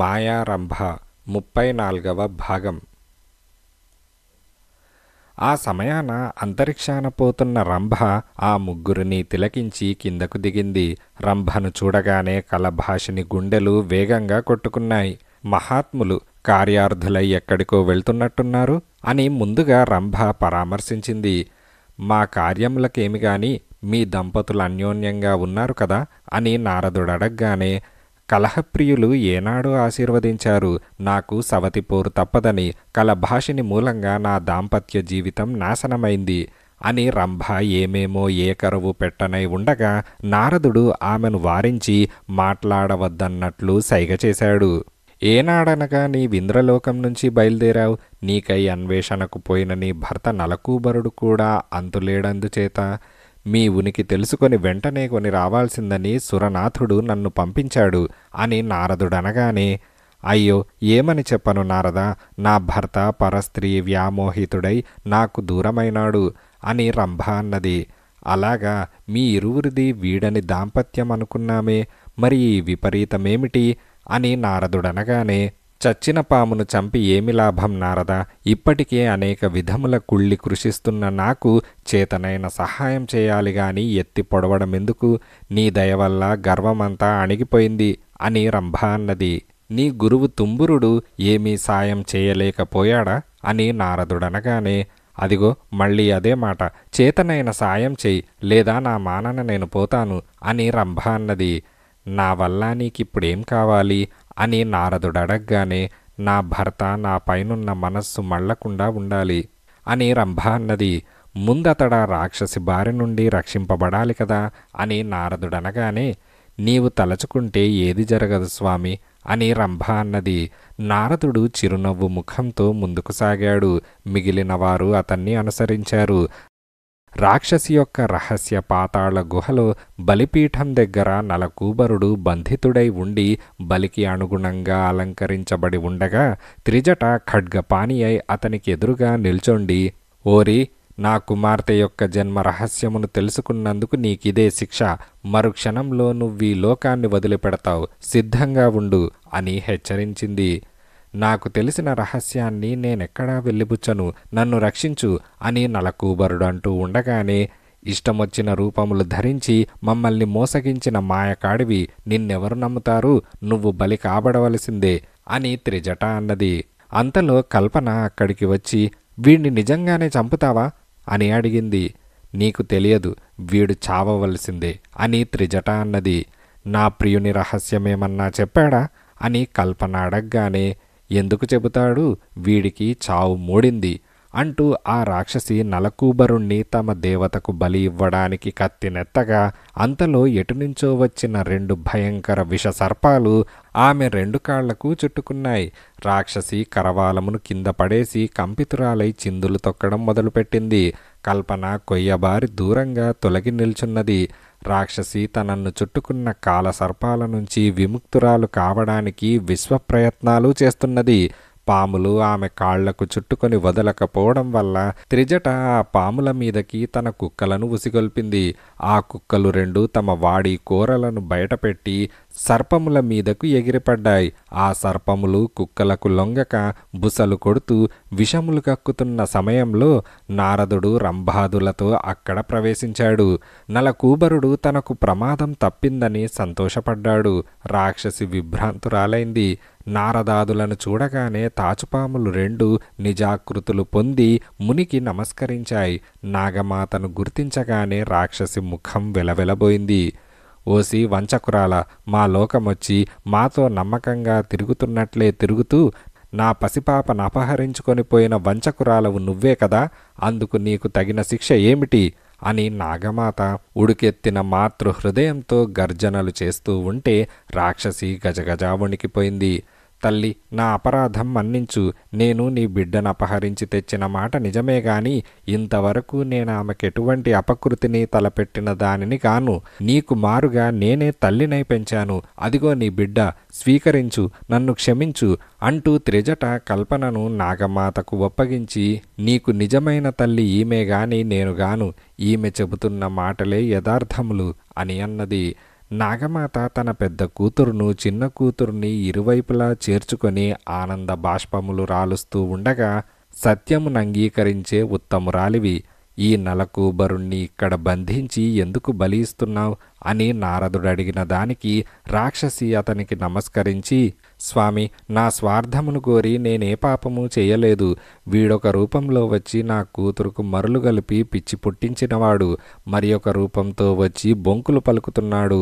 మాయారంభ ముప్పై నాలుగవ భాగం ఆ సమయాన అంతరిక్షాన పోతున్న రంభ ఆ ముగ్గురిని తిలకించి కిందకు దిగింది రంభను చూడగానే కలభాషిని గుండెలు వేగంగా కొట్టుకున్నాయి మహాత్ములు కార్యార్థులై ఎక్కడికో వెళ్తున్నట్టున్నారు అని ముందుగా రంభ పరామర్శించింది మా కార్యములకేమిగాని మీ దంపతులు అన్యోన్యంగా ఉన్నారు కదా అని నారదుడు కలహప్రియులు ఏనాడు ఆశీర్వదించారు నాకు సవతిపోరు తప్పదని కలభాషిని మూలంగా నా దాంపత్య జీవితం నాశనమైంది అని రంభ ఏమేమో ఏ కరువు పెట్టనై ఉండగా నారదుడు ఆమెను వారించి మాట్లాడవద్దన్నట్లు సైగ చేశాడు ఏనాడనగా నీ వింద్రలోకం నుంచి బయలుదేరావు నీకై అన్వేషణకు పోయిన నీ భర్త నలకూబరుడు కూడా అంతులేడందుచేత మీ ఉనికి తెలుసుకొని వెంటనే కొని రావాల్సిందని సురనాథుడు నన్ను పంపించాడు అని నారదుడనగానే అయ్యో ఏమని చెప్పను నారద నా భర్త పరస్త్రీ వ్యామోహితుడై నాకు దూరమైనాడు అని రంభ అన్నది అలాగా మీ ఇరువురిది వీడని దాంపత్యం అనుకున్నామే మరి ఈ విపరీతమేమిటి అని నారదుడనగానే చచ్చిన పామును చంపి ఏమి లాభం నారదా ఇప్పటికే అనేక విధముల కుళ్ళి కృషిస్తున్న నాకు చేతనైన సహాయం చేయాలి గాని ఎత్తి పొడవడమెందుకు నీ దయవల్ల గర్వమంతా అణిగిపోయింది అని రంభ అన్నది నీ గురువు తుంబురుడు ఏమీ సాయం చేయలేకపోయాడా అని నారదుడనగానే అదిగో మళ్ళీ అదే మాట చేతనైన సాయం చేయి లేదా నా మానన నేను పోతాను అని రంభ అన్నది నా వల్ల నీకిప్పుడేం కావాలి అని నారదుడు అడగగానే నా భర్త నా పైనున్న మనస్సు మళ్లకుండా ఉండాలి అని రంభ అన్నది ముందతడ రాక్షసి బారి నుండి రక్షింపబడాలి కదా అని నారదుడనగానే నీవు తలచుకుంటే ఏది జరగదు స్వామి అని రంభ అన్నది నారదుడు చిరునవ్వు ముఖంతో ముందుకు సాగాడు మిగిలిన వారు అతన్ని అనుసరించారు రాక్షసి యొక్క రహస్య పాతాళ గుహలో బలిపీఠం దగ్గర నలకూబరుడు బంధితుడై ఉండి బలికి అనుగుణంగా అలంకరించబడి ఉండగా త్రిజట ఖడ్గపాణి అయి అతనికి ఎదురుగా నిల్చొండి ఓరి నా కుమార్తె యొక్క జన్మ రహస్యమును తెలుసుకున్నందుకు నీకిదే శిక్ష మరుక్షణంలో నువ్వీ లోకాన్ని వదిలిపెడతావు సిద్ధంగా ఉండు అని హెచ్చరించింది నాకు తెలిసిన రహస్యాన్ని నేనెక్కడా వెళ్ళిబుచ్చను నన్ను రక్షించు అని నలకూబరుడంటూ అంటూ ఉండగానే ఇష్టమొచ్చిన రూపములు ధరించి మమ్మల్ని మోసగించిన మాయకాడివి నిన్నెవరు నమ్ముతారు నువ్వు బలి కాబడవలసిందే అని త్రిజట అన్నది అంతలో కల్పన అక్కడికి వచ్చి వీణ్ణి నిజంగానే చంపుతావా అని అడిగింది నీకు తెలియదు వీడు చావవలసిందే అని త్రిజట అన్నది నా ప్రియుని రహస్యమేమన్నా చెప్పాడా అని కల్పన అడగ్గానే ఎందుకు చెబుతాడు వీడికి చావు మూడింది అంటూ ఆ రాక్షసి నలకూబరుణ్ణి తమ దేవతకు బలి ఇవ్వడానికి కత్తినెత్తగా అంతలో ఎటునుంచో వచ్చిన రెండు భయంకర విష సర్పాలు ఆమె రెండు కాళ్లకు చుట్టుకున్నాయి రాక్షసి కరవాలమును కింద పడేసి కంపితురాలై చిందులు తొక్కడం మొదలుపెట్టింది కల్పన కొయ్యబారి దూరంగా తొలగి నిల్చున్నది రాక్షసి తనను చుట్టుకున్న కాల సర్పాల నుంచి విముక్తురాలు కావడానికి విశ్వప్రయత్నాలు చేస్తున్నది పాములు ఆమె కాళ్లకు చుట్టుకొని వదలకపోవడం వల్ల త్రిజట ఆ పాముల మీదకి తన కుక్కలను ఉసిగొల్పింది ఆ కుక్కలు రెండు తమ వాడి కూరలను బయటపెట్టి సర్పముల మీదకు ఎగిరిపడ్డాయి ఆ సర్పములు కుక్కలకు లొంగక బుసలు కొడుతూ విషములు కక్కుతున్న సమయంలో నారదుడు రంభాదులతో అక్కడ ప్రవేశించాడు నలకూబరుడు తనకు ప్రమాదం తప్పిందని సంతోషపడ్డాడు రాక్షసి విభ్రాంతురాలైంది నారదాదులను చూడగానే తాచుపాములు రెండు నిజాకృతులు పొంది మునికి నమస్కరించాయి నాగమాతను గుర్తించగానే రాక్షసి ముఖం వెలవెలబోయింది ఓసి వంచకురాల మా లోకమొచ్చి మాతో నమ్మకంగా తిరుగుతున్నట్లే తిరుగుతూ నా పసిపాపను అపహరించుకొని పోయిన వంచకురాలవు నువ్వే కదా అందుకు నీకు తగిన శిక్ష ఏమిటి అని నాగమాత ఉడికెత్తిన మాతృహృదయంతో గర్జనలు చేస్తూ ఉంటే రాక్షసి గజగజా వణికిపోయింది తల్లి నా అపరాధం మన్నించు నేను నీ బిడ్డను అపహరించి తెచ్చిన మాట నిజమే గాని ఇంతవరకు నేను ఆమెకెటువంటి అపకృతిని తలపెట్టిన దానిని కాను నీకు మారుగా నేనే తల్లినై పెంచాను అదిగో నీ బిడ్డ స్వీకరించు నన్ను క్షమించు అంటూ త్రిజట కల్పనను నాగమాతకు ఒప్పగించి నీకు నిజమైన తల్లి ఈమె గాని నేను గాను ఈమె చెబుతున్న మాటలే యథార్థములు అని అన్నది నాగమాత తన పెద్ద కూతురును చిన్న కూతురుని ఇరువైపులా చేర్చుకొని ఆనంద బాష్పములు రాలుస్తూ ఉండగా సత్యమును అంగీకరించే ఉత్తమురాలివి ఈ నలకూబరుణ్ణి ఇక్కడ బంధించి ఎందుకు బలిస్తున్నావు అని నారదుడు అడిగిన దానికి రాక్షసి అతనికి నమస్కరించి స్వామి నా స్వార్థమును కోరి నేనే పాపము చేయలేదు వీడొక రూపంలో వచ్చి నా కూతురుకు మరులు కలిపి పిచ్చి పుట్టించినవాడు మరి ఒక రూపంతో వచ్చి బొంకులు పలుకుతున్నాడు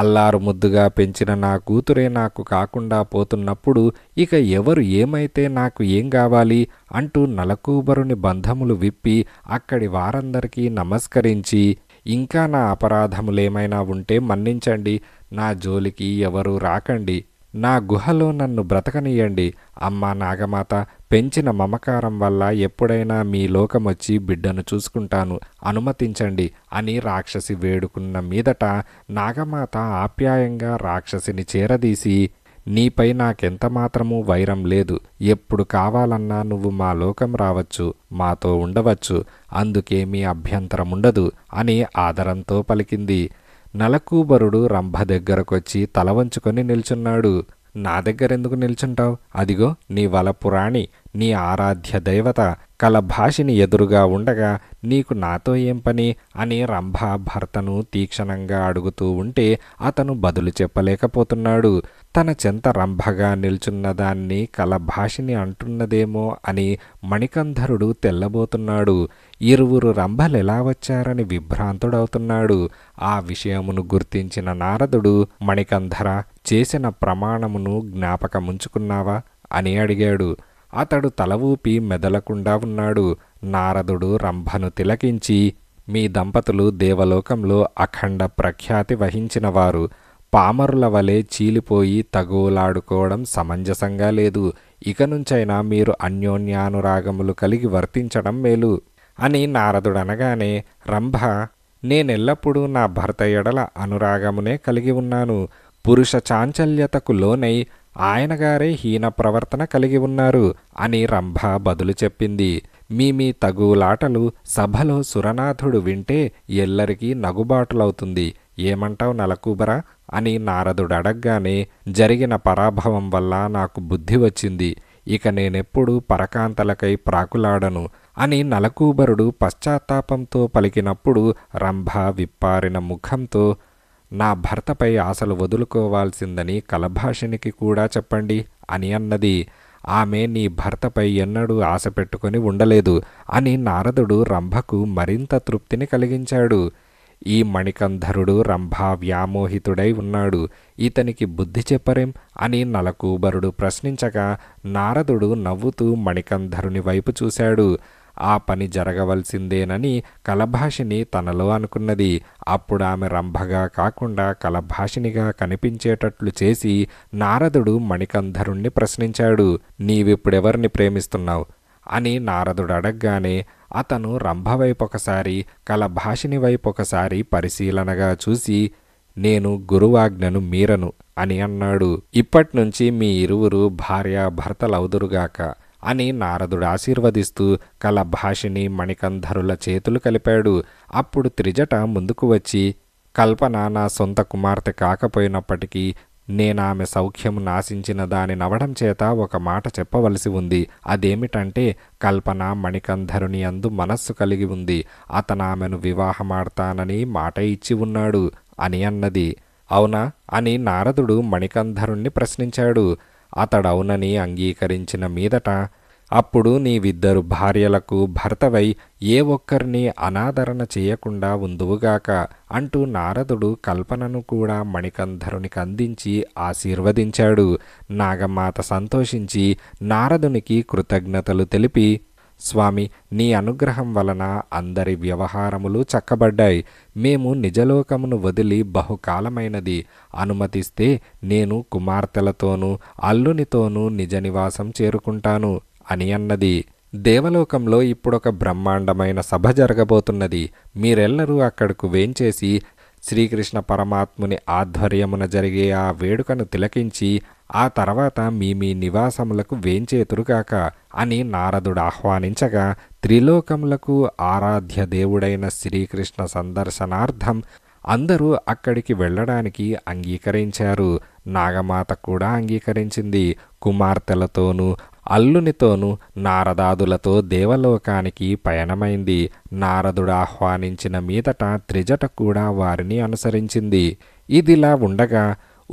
అల్లారు ముద్దుగా పెంచిన నా కూతురే నాకు కాకుండా పోతున్నప్పుడు ఇక ఎవరు ఏమైతే నాకు ఏం కావాలి అంటూ నలకూబరుని బంధములు విప్పి అక్కడి వారందరికీ నమస్కరించి ఇంకా నా అపరాధములేమైనా ఉంటే మన్నించండి నా జోలికి ఎవరూ రాకండి నా గుహలో నన్ను బ్రతకనీయండి అమ్మా నాగమాత పెంచిన మమకారం వల్ల ఎప్పుడైనా మీ లోకమొచ్చి బిడ్డను చూసుకుంటాను అనుమతించండి అని రాక్షసి వేడుకున్న మీదట నాగమాత ఆప్యాయంగా రాక్షసిని చేరదీసి నీపై నాకెంత మాత్రమూ వైరం లేదు ఎప్పుడు కావాలన్నా నువ్వు మా లోకం రావచ్చు మాతో ఉండవచ్చు అందుకేమీ అభ్యంతరముండదు అని ఆదరంతో పలికింది నలకూబరుడు రంభ దగ్గరకొచ్చి తల వంచుకొని నిల్చున్నాడు నా దగ్గరెందుకు నిల్చుంటావు అదిగో నీ వలపురాణి నీ ఆరాధ్య దైవత కలభాషిని ఎదురుగా ఉండగా నీకు నాతో ఏం పని అని రంభ భర్తను తీక్షణంగా అడుగుతూ ఉంటే అతను బదులు చెప్పలేకపోతున్నాడు తన చెంత రంభగా నిల్చున్నదాన్ని కలభాషిని అంటున్నదేమో అని మణికంధరుడు తెల్లబోతున్నాడు ఇరువురు రంభలెలా వచ్చారని విభ్రాంతుడవుతున్నాడు ఆ విషయమును గుర్తించిన నారదుడు మణికంధర చేసిన ప్రమాణమును జ్ఞాపకముంచుకున్నావా అని అడిగాడు అతడు తల ఊపి మెదలకుండా ఉన్నాడు నారదుడు రంభను తిలకించి మీ దంపతులు దేవలోకంలో అఖండ ప్రఖ్యాతి వహించినవారు పామరుల వలె చీలిపోయి తగువులాడుకోవడం సమంజసంగా లేదు ఇక నుంచైనా మీరు అన్యోన్యానురాగములు కలిగి వర్తించడం మేలు అని నారదుడనగానే రంభ నేనెల్లప్పుడూ నా భర్త ఎడల అనురాగమునే కలిగి ఉన్నాను పురుష చాంచల్యతకు లోనై ఆయనగారే హీన ప్రవర్తన కలిగి ఉన్నారు అని రంభ బదులు చెప్పింది మీ మీ తగులాటలు సభలో సురనాథుడు వింటే ఎల్లరికీ నగుబాటులవుతుంది ఏమంటావు నలకూబరా అని నారదుడు అడగగానే జరిగిన పరాభవం వల్ల నాకు బుద్ధి వచ్చింది ఇక నేనెప్పుడు పరకాంతలకై ప్రాకులాడను అని నలకూబరుడు పశ్చాత్తాపంతో పలికినప్పుడు రంభ విప్పారిన ముఖంతో నా భర్తపై ఆశలు వదులుకోవాల్సిందని కలభాషినికి కూడా చెప్పండి అని అన్నది ఆమె నీ భర్తపై ఎన్నడూ ఆశ పెట్టుకొని ఉండలేదు అని నారదుడు రంభకు మరింత తృప్తిని కలిగించాడు ఈ మణికంధరుడు రంభా వ్యామోహితుడై ఉన్నాడు ఇతనికి బుద్ధి చెప్పరేం అని నలకూబరుడు ప్రశ్నించగా నారదుడు నవ్వుతూ మణికంధరుని వైపు చూశాడు ఆ పని జరగవలసిందేనని కలభాషిని తనలో అనుకున్నది అప్పుడు ఆమె రంభగా కాకుండా కలభాషినిగా కనిపించేటట్లు చేసి నారదుడు మణికంధరుణ్ణి ప్రశ్నించాడు నీవిప్పుడెవరిని ప్రేమిస్తున్నావు అని నారదుడు అడగగానే అతను రంభ ఒకసారి కల భాషిని వైపొకసారి పరిశీలనగా చూసి నేను గురువాజ్ఞను మీరను అని అన్నాడు ఇప్పట్నుంచి మీ ఇరువురు భార్యా భర్తలౌదురుగాక అని నారదుడు ఆశీర్వదిస్తూ కల భాషిని మణికంధరుల చేతులు కలిపాడు అప్పుడు త్రిజట ముందుకు వచ్చి కల్పన నా సొంత కుమార్తె కాకపోయినప్పటికీ నేనామె సౌఖ్యము నాశించిన దాని నవడం చేత ఒక మాట చెప్పవలసి ఉంది అదేమిటంటే కల్పన మణికంధరుని అందు మనస్సు కలిగి ఉంది అతనామెను వివాహమాడతానని మాట ఇచ్చి ఉన్నాడు అని అన్నది అవునా అని నారదుడు మణికంధరుణ్ణి ప్రశ్నించాడు అతడవునని అంగీకరించిన మీదట అప్పుడు నీవిద్దరు భార్యలకు భర్తవై ఏ ఒక్కరిని అనాదరణ చేయకుండా ఉందువుగాక అంటూ నారదుడు కల్పనను కూడా మణికంధరునికి అందించి ఆశీర్వదించాడు నాగమాత సంతోషించి నారదునికి కృతజ్ఞతలు తెలిపి స్వామి నీ అనుగ్రహం వలన అందరి వ్యవహారములు చక్కబడ్డాయి మేము నిజలోకమును వదిలి బహుకాలమైనది అనుమతిస్తే నేను కుమార్తెలతోనూ అల్లునితోనూ నిజ నివాసం చేరుకుంటాను అని అన్నది దేవలోకంలో ఇప్పుడొక బ్రహ్మాండమైన సభ జరగబోతున్నది మీరెల్లరూ అక్కడకు వేంచేసి శ్రీకృష్ణ పరమాత్ముని ఆధ్వర్యమున జరిగే ఆ వేడుకను తిలకించి ఆ తర్వాత మీ మీ నివాసములకు వేంచేతురుగాక అని నారదుడు ఆహ్వానించగా త్రిలోకములకు ఆరాధ్య దేవుడైన శ్రీకృష్ణ సందర్శనార్థం అందరూ అక్కడికి వెళ్ళడానికి అంగీకరించారు నాగమాత కూడా అంగీకరించింది కుమార్తెలతోనూ అల్లునితోనూ నారదాదులతో దేవలోకానికి పయనమైంది నారదుడు ఆహ్వానించిన మీదట త్రిజట కూడా వారిని అనుసరించింది ఇదిలా ఉండగా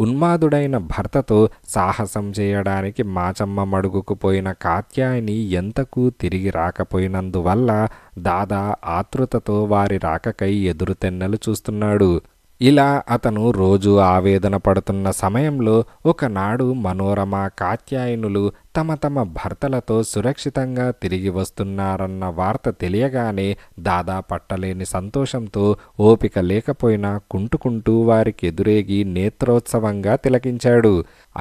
ఉన్మాదుడైన భర్తతో సాహసం చేయడానికి మాచమ్మ మడుగుకు పోయిన కాత్యాయని ఎంతకు తిరిగి రాకపోయినందువల్ల దాదా ఆతృతతో వారి రాకకై ఎదురుతెన్నెలు చూస్తున్నాడు ఇలా అతను రోజు ఆవేదన పడుతున్న సమయంలో ఒకనాడు మనోరమ కాత్యాయనులు తమ తమ భర్తలతో సురక్షితంగా తిరిగి వస్తున్నారన్న వార్త తెలియగానే దాదా పట్టలేని సంతోషంతో ఓపిక లేకపోయినా కుంటుకుంటూ వారికి ఎదురేగి నేత్రోత్సవంగా తిలకించాడు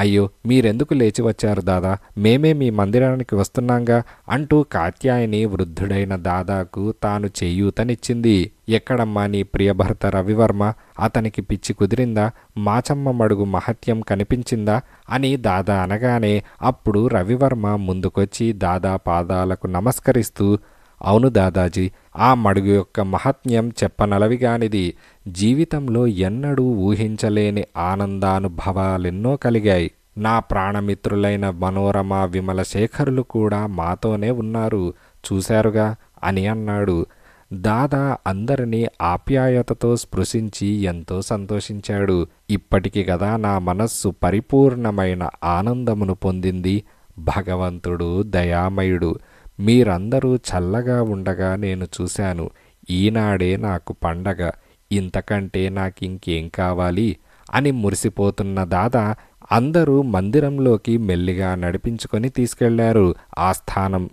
అయ్యో మీరెందుకు లేచి వచ్చారు దాదా మేమే మీ మందిరానికి వస్తున్నాంగా అంటూ కాత్యాయని వృద్ధుడైన దాదాకు తాను చేయూతనిచ్చింది ఎక్కడమ్మా నీ ప్రియభర్త రవివర్మ అతనికి పిచ్చి కుదిరిందా మాచమ్మ మడుగు మహత్యం కనిపించిందా అని దాదా అనగానే అప్పుడు రవివర్మ ముందుకొచ్చి దాదా పాదాలకు నమస్కరిస్తూ అవును దాదాజీ ఆ మడుగు యొక్క మహాత్మ్యం చెప్పనలవిగానిది జీవితంలో ఎన్నడూ ఊహించలేని ఆనందానుభవాలెన్నో కలిగాయి నా ప్రాణమిత్రులైన మనోరమ విమల శేఖరులు కూడా మాతోనే ఉన్నారు చూశారుగా అని అన్నాడు దాదా అందరినీ ఆప్యాయతతో స్పృశించి ఎంతో సంతోషించాడు ఇప్పటికి కదా నా మనస్సు పరిపూర్ణమైన ఆనందమును పొందింది భగవంతుడు దయామయుడు మీరందరూ చల్లగా ఉండగా నేను చూశాను ఈనాడే నాకు పండగ ఇంతకంటే నాకింకేం కావాలి అని మురిసిపోతున్న దాదా అందరూ మందిరంలోకి మెల్లిగా నడిపించుకొని తీసుకెళ్లారు ఆస్థానం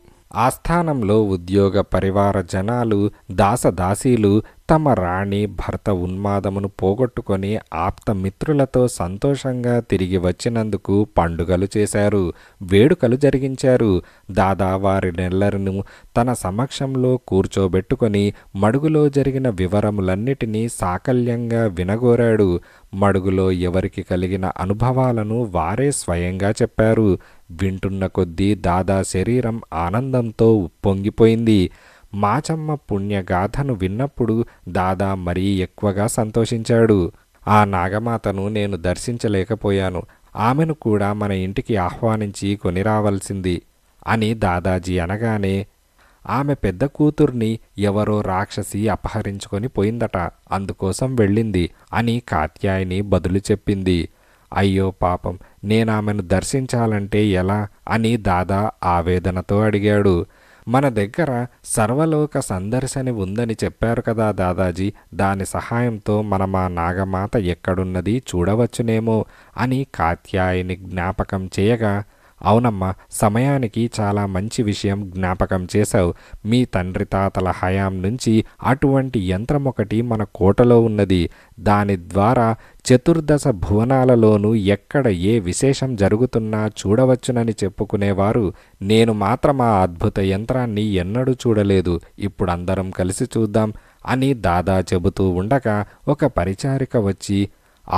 ఆస్థానంలో ఉద్యోగ పరివార జనాలు దాసదాసీలు ఉత్తమ రాణి భర్త ఉన్మాదమును పోగొట్టుకొని ఆప్తమిత్రులతో సంతోషంగా తిరిగి వచ్చినందుకు పండుగలు చేశారు వేడుకలు జరిగించారు దాదా నెల్లరిను తన సమక్షంలో కూర్చోబెట్టుకొని మడుగులో జరిగిన వివరములన్నిటినీ సాకల్యంగా వినగోరాడు మడుగులో ఎవరికి కలిగిన అనుభవాలను వారే స్వయంగా చెప్పారు వింటున్న కొద్దీ దాదా శరీరం ఆనందంతో ఉప్పొంగిపోయింది మాచమ్మ పుణ్యగాథను విన్నప్పుడు దాదా మరీ ఎక్కువగా సంతోషించాడు ఆ నాగమాతను నేను దర్శించలేకపోయాను ఆమెను కూడా మన ఇంటికి ఆహ్వానించి కొనిరావలసింది అని దాదాజీ అనగానే ఆమె పెద్ద కూతుర్ని ఎవరో రాక్షసి అపహరించుకొని పోయిందట అందుకోసం వెళ్ళింది అని కాత్యాయని బదులు చెప్పింది అయ్యో పాపం నేనామెను దర్శించాలంటే ఎలా అని దాదా ఆవేదనతో అడిగాడు మన దగ్గర సర్వలోక సందర్శని ఉందని చెప్పారు కదా దాదాజీ దాని సహాయంతో మనమా మా నాగమాత ఎక్కడున్నది చూడవచ్చునేమో అని కాత్యాయని జ్ఞాపకం చేయగా అవునమ్మా సమయానికి చాలా మంచి విషయం జ్ఞాపకం చేశావు మీ తండ్రి తాతల హయాం నుంచి అటువంటి యంత్రం ఒకటి మన కోటలో ఉన్నది దాని ద్వారా చతుర్దశ భువనాలలోనూ ఎక్కడ ఏ విశేషం జరుగుతున్నా చూడవచ్చునని చెప్పుకునేవారు నేను మాత్రం ఆ అద్భుత యంత్రాన్ని ఎన్నడూ చూడలేదు ఇప్పుడు అందరం కలిసి చూద్దాం అని దాదా చెబుతూ ఉండగా ఒక పరిచారిక వచ్చి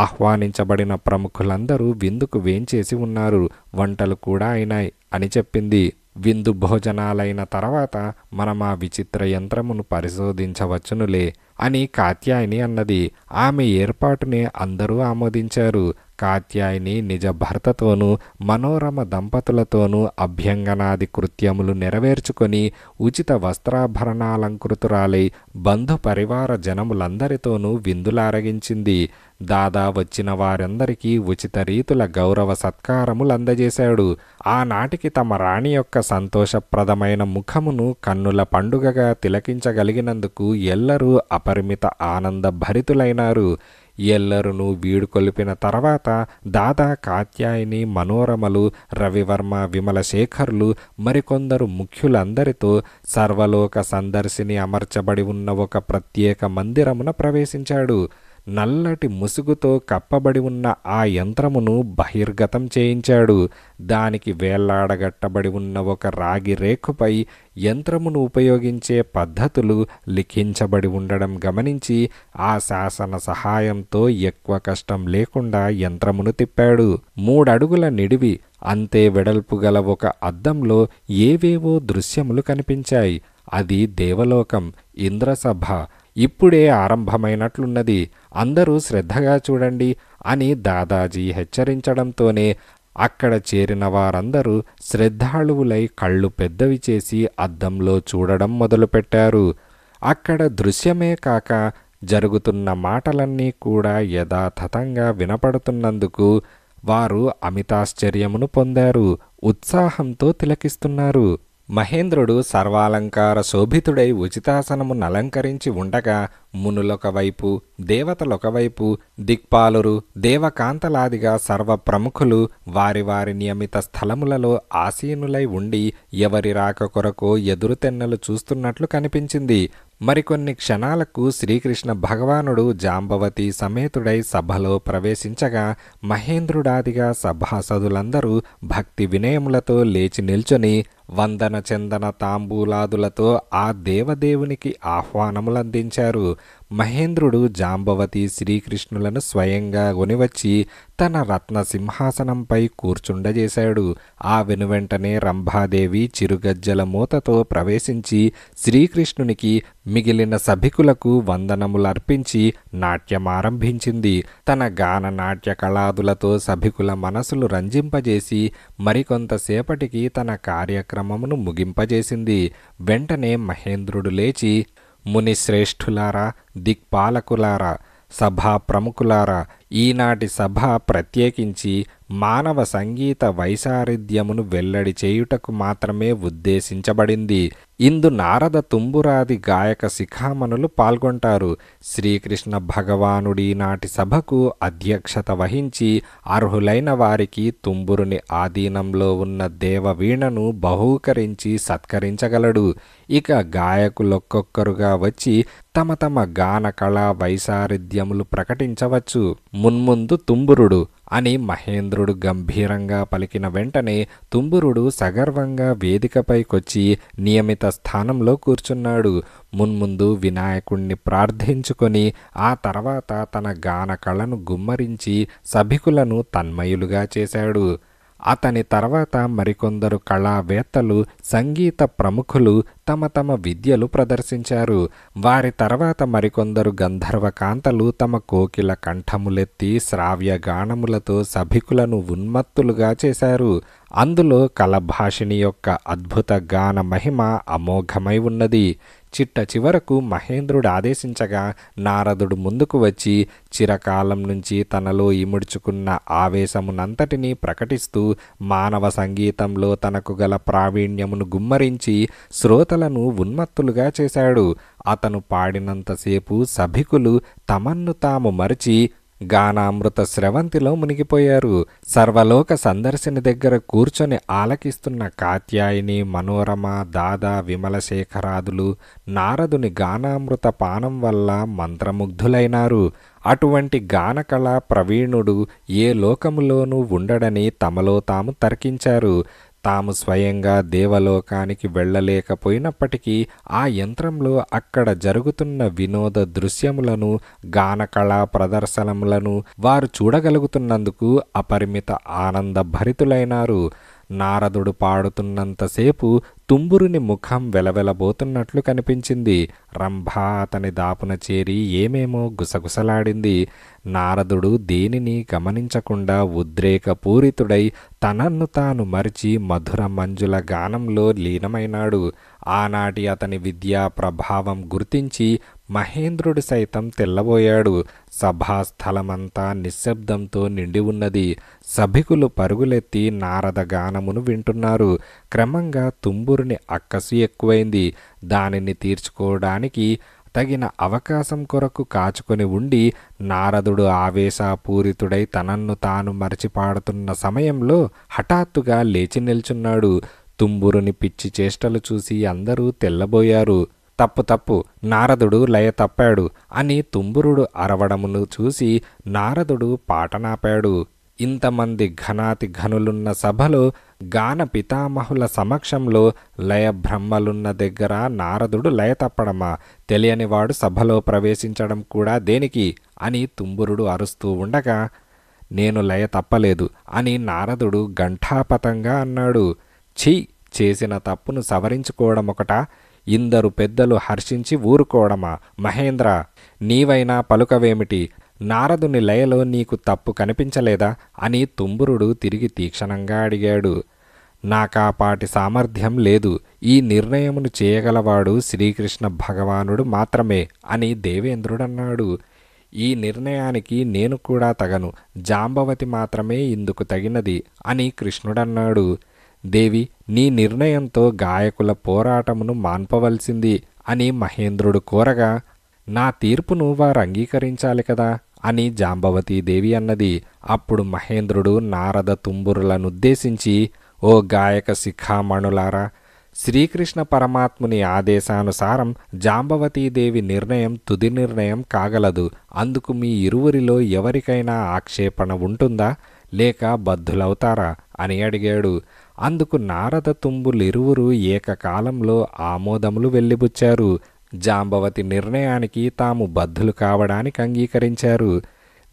ఆహ్వానించబడిన ప్రముఖులందరూ విందుకు వేంచేసి ఉన్నారు వంటలు కూడా అయినాయి అని చెప్పింది విందు భోజనాలైన తర్వాత మనం ఆ విచిత్ర యంత్రమును పరిశోధించవచ్చునులే అని కాత్యాయని అన్నది ఆమె ఏర్పాటునే అందరూ ఆమోదించారు కాత్యాయని నిజ భర్తతోనూ మనోరమ దంపతులతోనూ అభ్యంగనాది కృత్యములు నెరవేర్చుకొని ఉచిత వస్త్రాభరణాలంకృతురాలై బంధు పరివార జనములందరితోనూ విందులారగించింది దాదా వచ్చిన వారందరికీ ఉచిత రీతుల గౌరవ సత్కారములు అందజేశాడు ఆనాటికి తమ రాణి యొక్క సంతోషప్రదమైన ముఖమును కన్నుల పండుగగా తిలకించగలిగినందుకు ఎల్లరూ అపరిమిత ఆనంద భరితులైనారు ఎల్లరును వీడుకొలిపిన తర్వాత దాదా కాత్యాయని మనోరమలు రవివర్మ విమలశేఖర్లు మరికొందరు ముఖ్యులందరితో సర్వలోక సందర్శిని అమర్చబడి ఉన్న ఒక ప్రత్యేక మందిరమున ప్రవేశించాడు నల్లటి ముసుగుతో కప్పబడి ఉన్న ఆ యంత్రమును బహిర్గతం చేయించాడు దానికి వేళ్లాడగట్టబడి ఉన్న ఒక రాగి రేఖపై యంత్రమును ఉపయోగించే పద్ధతులు లిఖించబడి ఉండడం గమనించి ఆ శాసన సహాయంతో ఎక్కువ కష్టం లేకుండా యంత్రమును తిప్పాడు మూడడుగుల నిడివి అంతే వెడల్పు గల ఒక అద్దంలో ఏవేవో దృశ్యములు కనిపించాయి అది దేవలోకం ఇంద్రసభ ఇప్పుడే ఆరంభమైనట్లున్నది అందరూ శ్రద్ధగా చూడండి అని దాదాజీ హెచ్చరించడంతోనే అక్కడ చేరిన వారందరూ శ్రద్ధాళువులై కళ్ళు పెద్దవి చేసి అద్దంలో చూడడం మొదలుపెట్టారు అక్కడ దృశ్యమే కాక జరుగుతున్న మాటలన్నీ కూడా యథాతథంగా వినపడుతున్నందుకు వారు అమితాశ్చర్యమును పొందారు ఉత్సాహంతో తిలకిస్తున్నారు మహేంద్రుడు సర్వాలంకార శోభితుడై ఉచితాసనమునలంకరించి ఉండగా మునులొకవైపు దేవతలొకవైపు దిక్పాలురు దేవకాంతలాదిగా సర్వ ప్రముఖులు వారి వారి నియమిత స్థలములలో ఆసీనులై ఉండి ఎవరి రాక కొరకు ఎదురుతెన్నలు చూస్తున్నట్లు కనిపించింది మరికొన్ని క్షణాలకు శ్రీకృష్ణ భగవానుడు జాంబవతి సమేతుడై సభలో ప్రవేశించగా మహేంద్రుడాదిగా సభాసదులందరూ భక్తి వినయములతో లేచి నిల్చొని వందన చందన తాంబూలాదులతో ఆ దేవదేవునికి ఆహ్వానములందించారు మహేంద్రుడు జాంబవతి శ్రీకృష్ణులను స్వయంగా కొనివచ్చి తన రత్న సింహాసనంపై కూర్చుండజేశాడు ఆ వెనువెంటనే రంభాదేవి చిరుగజ్జల మూతతో ప్రవేశించి శ్రీకృష్ణునికి మిగిలిన సభికులకు వందనములర్పించి నాట్యమారంభించింది తన గాన నాట్య కళాదులతో సభికుల మనసులు రంజింపజేసి మరికొంతసేపటికి తన కార్యక్రమమును ముగింపజేసింది వెంటనే మహేంద్రుడు లేచి మునిశ్రేష్ఠులారా దిక్పాలకులారా సభా ప్రముఖులారా ఈనాటి సభ ప్రత్యేకించి మానవ సంగీత వైశారిద్యమును వెల్లడి చేయుటకు మాత్రమే ఉద్దేశించబడింది ఇందు నారద తుంబురాది గాయక శిఖామణులు పాల్గొంటారు శ్రీకృష్ణ భగవానుడి నాటి సభకు అధ్యక్షత వహించి అర్హులైన వారికి తుంబురుని ఆధీనంలో ఉన్న దేవవీణను బహూకరించి సత్కరించగలడు ఇక గాయకులొక్కొక్కరుగా వచ్చి తమ తమ గాన కళా వైశారిద్యములు ప్రకటించవచ్చు మున్ముందు తుంబురుడు అని మహేంద్రుడు గంభీరంగా పలికిన వెంటనే తుంబురుడు సగర్వంగా వేదికపైకొచ్చి నియమిత స్థానంలో కూర్చున్నాడు మున్ముందు వినాయకుణ్ణి ప్రార్థించుకొని ఆ తర్వాత తన గాన కళను గుమ్మరించి సభికులను తన్మయులుగా చేశాడు అతని తర్వాత మరికొందరు కళావేత్తలు సంగీత ప్రముఖులు తమ తమ విద్యలు ప్రదర్శించారు వారి తర్వాత మరికొందరు గంధర్వ కాంతలు తమ కోకిల కంఠములెత్తి శ్రావ్య గానములతో సభికులను ఉన్మత్తులుగా చేశారు అందులో కలభాషిణి యొక్క అద్భుత గాన మహిమ అమోఘమై ఉన్నది చిట్ట చివరకు మహేంద్రుడు ఆదేశించగా నారదుడు ముందుకు వచ్చి చిరకాలం నుంచి తనలో ఇముడుచుకున్న ఆవేశమునంతటినీ ప్రకటిస్తూ మానవ సంగీతంలో తనకు గల ప్రావీణ్యమును గుమ్మరించి శ్రోతలను ఉన్మత్తులుగా చేశాడు అతను పాడినంతసేపు సభికులు తమన్ను తాము మరిచి గానామృత స్రవంతిలో మునిగిపోయారు సర్వలోక సందర్శిని దగ్గర కూర్చొని ఆలకిస్తున్న కాత్యాయిని మనోరమ దాదా విమలశేఖరాదులు నారదుని గానామృత పానం వల్ల మంత్రముగ్ధులైనారు అటువంటి గానకళ ప్రవీణుడు ఏ లోకములోనూ ఉండడని తమలో తాము తర్కించారు తాము స్వయంగా దేవలోకానికి వెళ్ళలేకపోయినప్పటికీ ఆ యంత్రంలో అక్కడ జరుగుతున్న వినోద దృశ్యములను గానకళా ప్రదర్శనములను వారు చూడగలుగుతున్నందుకు అపరిమిత ఆనంద భరితులైనారు నారదుడు పాడుతున్నంతసేపు తుంబురుని ముఖం వెలవెలబోతున్నట్లు కనిపించింది రంభ అతని దాపున చేరి ఏమేమో గుసగుసలాడింది నారదుడు దేనిని గమనించకుండా ఉద్రేకపూరితుడై తనన్ను తాను మరిచి మధుర మంజుల గానంలో లీనమైనాడు ఆనాటి అతని విద్యా ప్రభావం గుర్తించి మహేంద్రుడు సైతం తెల్లబోయాడు సభాస్థలమంతా నిశ్శబ్దంతో నిండి ఉన్నది సభికులు పరుగులెత్తి నారద గానమును వింటున్నారు క్రమంగా తుంబురుని అక్కసు ఎక్కువైంది దానిని తీర్చుకోవడానికి తగిన అవకాశం కొరకు కాచుకొని ఉండి నారదుడు ఆవేశాపూరితుడై తనన్ను తాను మరచిపాడుతున్న సమయంలో హఠాత్తుగా లేచి నిల్చున్నాడు తుంబురుని పిచ్చి చేష్టలు చూసి అందరూ తెల్లబోయారు తప్పు తప్పు నారదుడు లయ తప్పాడు అని తుంబురుడు అరవడమును చూసి నారదుడు పాటనాపాడు ఇంతమంది ఘనాతి ఘనులున్న సభలో గాన పితామహుల సమక్షంలో లయ బ్రహ్మలున్న దగ్గర నారదుడు లయ తప్పడమా తెలియనివాడు సభలో ప్రవేశించడం కూడా దేనికి అని తుంబురుడు అరుస్తూ ఉండగా నేను లయ తప్పలేదు అని నారదుడు ఘంటాపతంగా అన్నాడు ఛీ చేసిన తప్పును సవరించుకోవడం ఒకట ఇందరు పెద్దలు హర్షించి ఊరుకోవడమా మహేంద్ర నీవైనా పలుకవేమిటి నారదుని లయలో నీకు తప్పు కనిపించలేదా అని తుంబురుడు తిరిగి తీక్షణంగా అడిగాడు నాకాపాటి సామర్థ్యం లేదు ఈ నిర్ణయమును చేయగలవాడు శ్రీకృష్ణ భగవానుడు మాత్రమే అని దేవేంద్రుడన్నాడు ఈ నిర్ణయానికి నేను కూడా తగను జాంబవతి మాత్రమే ఇందుకు తగినది అని కృష్ణుడన్నాడు దేవి నీ నిర్ణయంతో గాయకుల పోరాటమును మాన్పవలసింది అని మహేంద్రుడు కోరగా నా తీర్పును వారు అంగీకరించాలి కదా అని జాంబవతి దేవి అన్నది అప్పుడు మహేంద్రుడు నారద తుంబురులనుద్దేశించి ఓ గాయక శిఖామణులారా శ్రీకృష్ణ పరమాత్ముని ఆదేశానుసారం జాంబవతీదేవి నిర్ణయం తుది నిర్ణయం కాగలదు అందుకు మీ ఇరువురిలో ఎవరికైనా ఆక్షేపణ ఉంటుందా లేక బద్ధులవుతారా అని అడిగాడు అందుకు నారద తుంబులిరువురు ఏకకాలంలో ఆమోదములు వెళ్ళిబుచ్చారు జాంబవతి నిర్ణయానికి తాము బద్ధులు కావడానికి అంగీకరించారు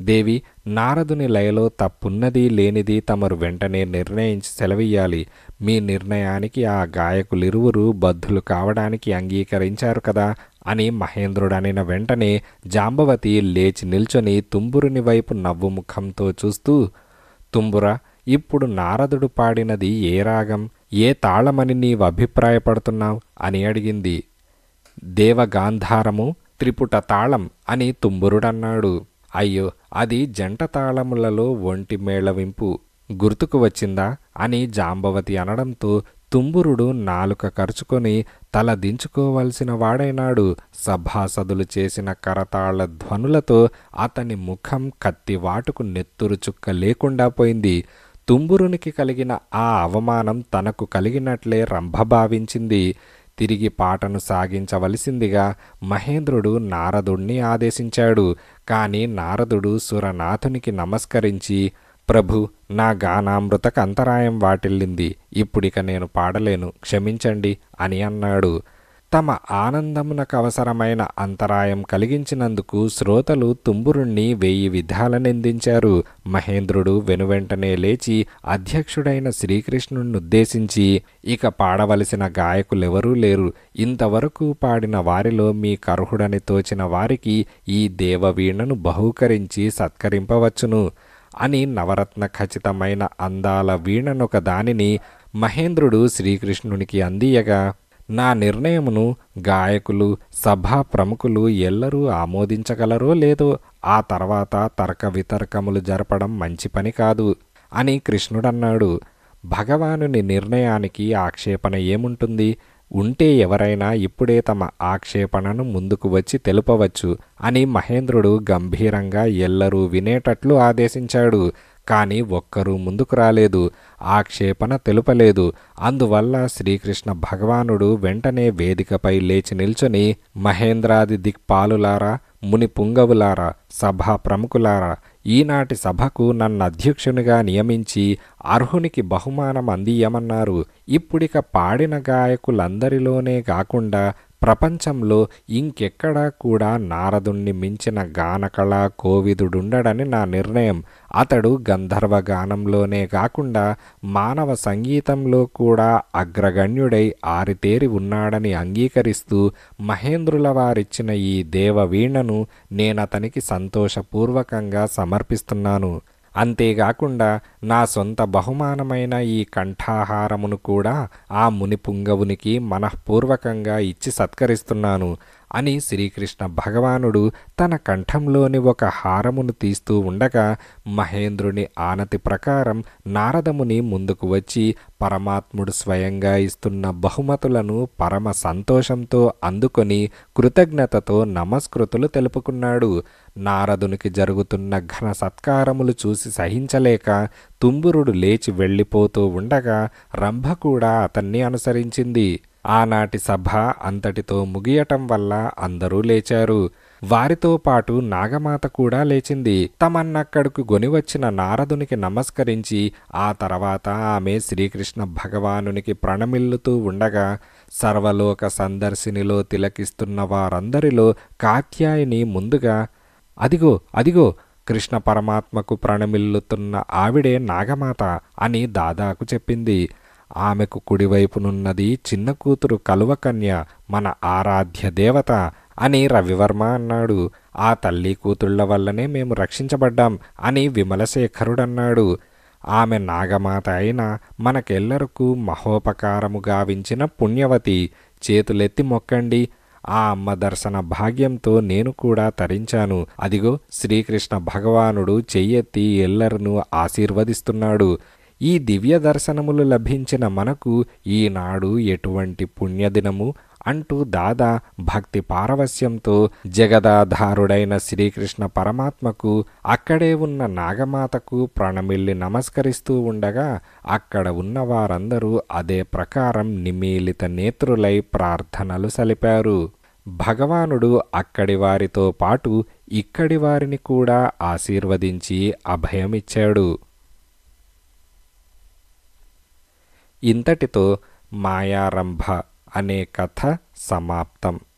దేవి నారదుని లయలో తప్పున్నది లేనిది తమరు వెంటనే నిర్ణయించి సెలవియ్యాలి మీ నిర్ణయానికి ఆ గాయకులిరువురు బద్ధులు కావడానికి అంగీకరించారు కదా అని మహేంద్రుడనిన వెంటనే జాంబవతి లేచి నిల్చొని తుంబురుని వైపు నవ్వు ముఖంతో చూస్తూ తుంబుర ఇప్పుడు నారదుడు పాడినది ఏ రాగం ఏ తాళమని నీవు అభిప్రాయపడుతున్నావు అని అడిగింది దేవగాంధారము త్రిపుట తాళం అని తుంబురుడన్నాడు అయ్యో అది జంట తాళములలో ఒంటి మేళవింపు గుర్తుకు వచ్చిందా అని జాంబవతి అనడంతో తుంబురుడు నాలుక కరుచుకొని తల దించుకోవలసిన వాడైనాడు సభాసదులు చేసిన కరతాళ ధ్వనులతో అతని ముఖం కత్తివాటుకు నెత్తురు చుక్క లేకుండా పోయింది తుంబురునికి కలిగిన ఆ అవమానం తనకు కలిగినట్లే రంభ భావించింది తిరిగి పాటను సాగించవలసిందిగా మహేంద్రుడు నారదుణ్ణి ఆదేశించాడు కానీ నారదుడు సురనాథునికి నమస్కరించి ప్రభు నా గానామృతకంతరాయం వాటిల్లింది ఇప్పుడిక నేను పాడలేను క్షమించండి అని అన్నాడు తమ ఆనందమునకు అవసరమైన అంతరాయం కలిగించినందుకు శ్రోతలు తుంబురుణ్ణి వెయ్యి విధాల నిందించారు మహేంద్రుడు వెనువెంటనే లేచి అధ్యక్షుడైన శ్రీకృష్ణుణ్ణుద్దేశించి ఇక పాడవలసిన గాయకులెవరూ లేరు ఇంతవరకు పాడిన వారిలో మీ కర్హుడని తోచిన వారికి ఈ దేవవీణను బహూకరించి సత్కరింపవచ్చును అని నవరత్న ఖచ్చితమైన అందాల వీణనొక దానిని మహేంద్రుడు శ్రీకృష్ణునికి అందీయగా నా నిర్ణయమును గాయకులు సభా ప్రముఖులు ఎల్లరూ ఆమోదించగలరో లేదో ఆ తర్వాత తర్క వితర్కములు జరపడం మంచి పని కాదు అని కృష్ణుడన్నాడు భగవానుని నిర్ణయానికి ఆక్షేపణ ఏముంటుంది ఉంటే ఎవరైనా ఇప్పుడే తమ ఆక్షేపణను ముందుకు వచ్చి తెలుపవచ్చు అని మహేంద్రుడు గంభీరంగా ఎల్లరూ వినేటట్లు ఆదేశించాడు కానీ ఒక్కరూ ముందుకు రాలేదు ఆక్షేపణ తెలుపలేదు అందువల్ల శ్రీకృష్ణ భగవానుడు వెంటనే వేదికపై లేచి నిల్చొని మహేంద్రాది దిక్పాలులారా ముని పుంగవులారా సభా ప్రముఖులారా ఈనాటి సభకు నన్ను అధ్యక్షునిగా నియమించి అర్హునికి బహుమానం అందియమన్నారు ఇప్పుడిక పాడిన గాయకులందరిలోనే కాకుండా ప్రపంచంలో ఇంకెక్కడా కూడా నారదుణ్ణి మించిన గానకళ కోవిదుడుండడని నా నిర్ణయం అతడు గంధర్వ గానంలోనే కాకుండా మానవ సంగీతంలో కూడా అగ్రగణ్యుడై ఆరితేరి ఉన్నాడని అంగీకరిస్తూ మహేంద్రుల వారిచ్చిన ఈ దేవవీణను నేనతనికి సంతోషపూర్వకంగా సమర్పిస్తున్నాను అంతేకాకుండా నా సొంత బహుమానమైన ఈ కంఠాహారమును కూడా ఆ మునిపుంగవునికి మనఃపూర్వకంగా ఇచ్చి సత్కరిస్తున్నాను అని శ్రీకృష్ణ భగవానుడు తన కంఠంలోని ఒక హారమును తీస్తూ ఉండగా మహేంద్రుని ఆనతి ప్రకారం నారదముని ముందుకు వచ్చి పరమాత్ముడు స్వయంగా ఇస్తున్న బహుమతులను పరమ సంతోషంతో అందుకొని కృతజ్ఞతతో నమస్కృతులు తెలుపుకున్నాడు నారదునికి జరుగుతున్న ఘన సత్కారములు చూసి సహించలేక తుంబురుడు లేచి వెళ్ళిపోతూ ఉండగా రంభ కూడా అతన్ని అనుసరించింది ఆనాటి సభ అంతటితో ముగియటం వల్ల అందరూ లేచారు వారితో పాటు నాగమాత కూడా లేచింది తమన్నక్కడుకు గొనివచ్చిన నారదునికి నమస్కరించి ఆ తర్వాత ఆమె శ్రీకృష్ణ భగవానునికి ప్రణమిల్లుతూ ఉండగా సర్వలోక సందర్శినిలో తిలకిస్తున్న వారందరిలో కాత్యాయని ముందుగా అదిగో అదిగో కృష్ణ పరమాత్మకు ప్రణమిల్లుతున్న ఆవిడే నాగమాత అని దాదాకు చెప్పింది ఆమెకు కుడివైపునున్నది చిన్న కూతురు కలువకన్య మన ఆరాధ్య దేవత అని రవివర్మ అన్నాడు ఆ తల్లి కూతుళ్ల వల్లనే మేము రక్షించబడ్డాం అని విమలశేఖరుడన్నాడు ఆమె నాగమాత అయిన మనకెల్లరకు మహోపకారము గావించిన పుణ్యవతి చేతులెత్తి మొక్కండి ఆ అమ్మ దర్శన భాగ్యంతో నేను కూడా తరించాను అదిగో శ్రీకృష్ణ భగవానుడు చెయ్యెత్తి ఎల్లరను ఆశీర్వదిస్తున్నాడు ఈ దివ్య దర్శనములు లభించిన మనకు ఈనాడు ఎటువంటి పుణ్యదినము అంటూ దాదా భక్తి పారవస్యంతో జగదాధారుడైన శ్రీకృష్ణ పరమాత్మకు అక్కడే ఉన్న నాగమాతకు ప్రణమిల్లి నమస్కరిస్తూ ఉండగా అక్కడ ఉన్న వారందరూ అదే ప్రకారం నిమీలిత నేత్రులై ప్రార్థనలు సలిపారు భగవానుడు అక్కడి వారితో పాటు ఇక్కడి వారిని కూడా ఆశీర్వదించి అభయమిచ్చాడు ఇంతటితో మాయారంభ అనే కథ సమాప్తం